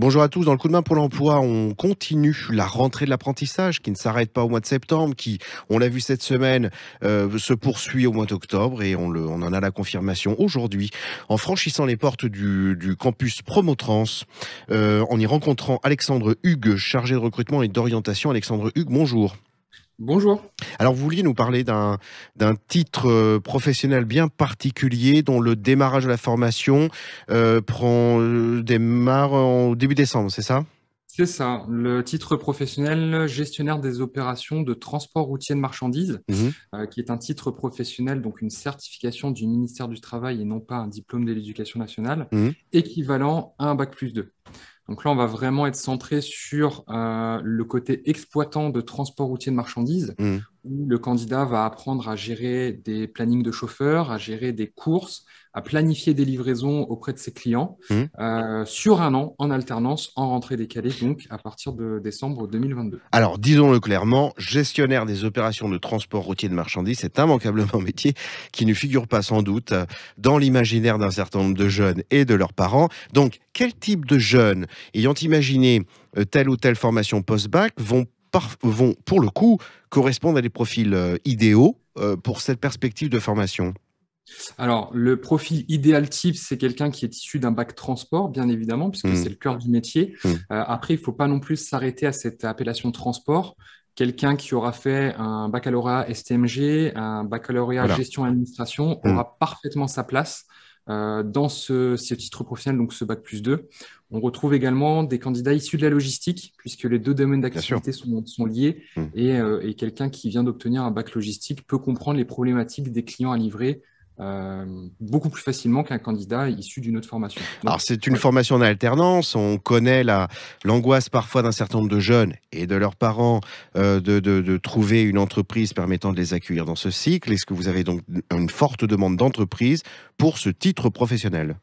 Bonjour à tous. Dans le coup de main pour l'emploi, on continue la rentrée de l'apprentissage qui ne s'arrête pas au mois de septembre, qui, on l'a vu cette semaine, euh, se poursuit au mois d'octobre et on, en a la confirmation aujourd'hui en franchissant les portes du, campus Promotrans, euh, en y rencontrant Alexandre Hugues, chargé de recrutement et d'orientation. Alexandre Hugues, bonjour. Bonjour. Alors, vous vouliez nous parler d'un titre euh, professionnel bien particulier dont le démarrage de la formation euh, prend, euh, démarre au début décembre, c'est ça C'est ça. Le titre professionnel gestionnaire des opérations de transport routier de marchandises, mmh qui est un titre professionnel, donc une certification du ministère du Travail et non pas un diplôme de l'éducation nationale, mmh équivalent à un bac plus 2. Donc là, on va vraiment être centré sur euh, le côté exploitant de transport routier de marchandises, hmm où le candidat va apprendre à gérer des plannings de chauffeurs, à gérer des courses, à planifier des livraisons auprès de ses clients mmh. euh, sur un an en alternance en rentrée décalée, donc à partir de décembre 2022. Alors, disons-le clairement, gestionnaire des opérations de transport routier de marchandises, c'est immanquablement un métier qui ne figure pas sans doute dans l'imaginaire d'un certain nombre de jeunes et de leurs parents. Donc, quel type de jeunes ayant imaginé euh, telle ou telle formation post-bac vont vont, pour le coup, correspondre à des profils euh, idéaux euh, pour cette perspective de formation alors, le profil idéal type, c'est quelqu'un qui est issu d'un bac transport, bien évidemment, puisque hmm. c'est le cœur du métier. Hmm. Euh, après, il ne faut pas non plus s'arrêter à cette appellation transport. Quelqu'un qui aura fait un baccalauréat STMG, un baccalauréat gestion administration, hmm. aura parfaitement sa place. Euh, dans ce, ce, titre professionnel, donc ce bac plus 2. On retrouve également des candidats issus de la logistique, puisque les deux domaines d'activité sont, liés, hmm. euh, et quelqu'un qui vient d'obtenir un bac logistique peut comprendre les problématiques des clients à livrer euh, beaucoup plus facilement qu'un candidat issu d'une autre formation. Alors c'est une formation en alternance, on connaît l'angoisse parfois d'un certain nombre de jeunes et de leurs parents euh, de, de, trouver une entreprise permettant de les accueillir dans ce cycle. Est-ce que vous avez donc une forte demande d'entreprise pour ce titre professionnel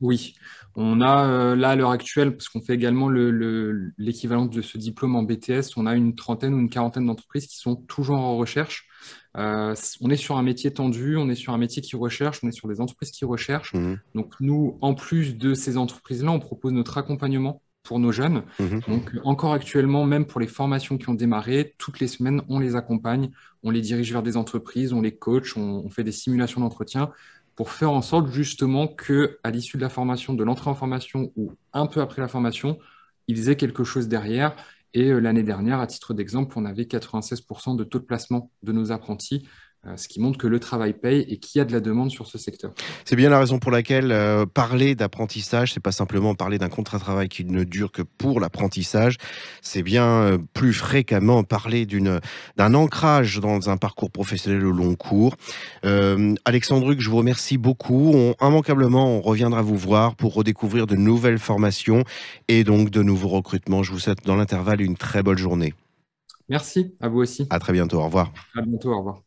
oui, on a euh, là à l'heure actuelle, parce qu'on fait également l'équivalent de ce diplôme en BTS, on a une trentaine ou une quarantaine d'entreprises qui sont toujours en recherche. Euh, on est sur un métier tendu, on est sur un métier qui recherche, on est sur des entreprises qui recherchent. Mmh. Donc nous, en plus de ces entreprises-là, on propose notre accompagnement pour nos jeunes. Mmh. Donc encore actuellement, même pour les formations qui ont démarré, toutes les semaines, on les accompagne, on les dirige vers des entreprises, on les coach, on fait des simulations d'entretien pour faire en sorte justement que, à l'issue de la formation, de l'entrée en formation ou un peu après la formation, ils aient quelque chose derrière. Et euh, l'année dernière, à titre d'exemple, on avait 96% de taux de placement de nos apprentis euh, ce qui montre que le travail paye et qu'il y a de la demande sur ce secteur. C'est bien la raison pour laquelle euh, parler d'apprentissage, c'est pas simplement parler d'un contrat de travail qui ne dure que pour l'apprentissage, c'est bien euh, plus fréquemment parler d'un ancrage dans un parcours professionnel au long cours. Euh, Alexandre je vous remercie beaucoup. immanquablement, on reviendra vous voir pour redécouvrir de nouvelles formations et donc de nouveaux recrutements. Je vous souhaite dans l'intervalle une très bonne journée. Merci à vous aussi. À très bientôt. Au revoir. À bientôt. Au revoir.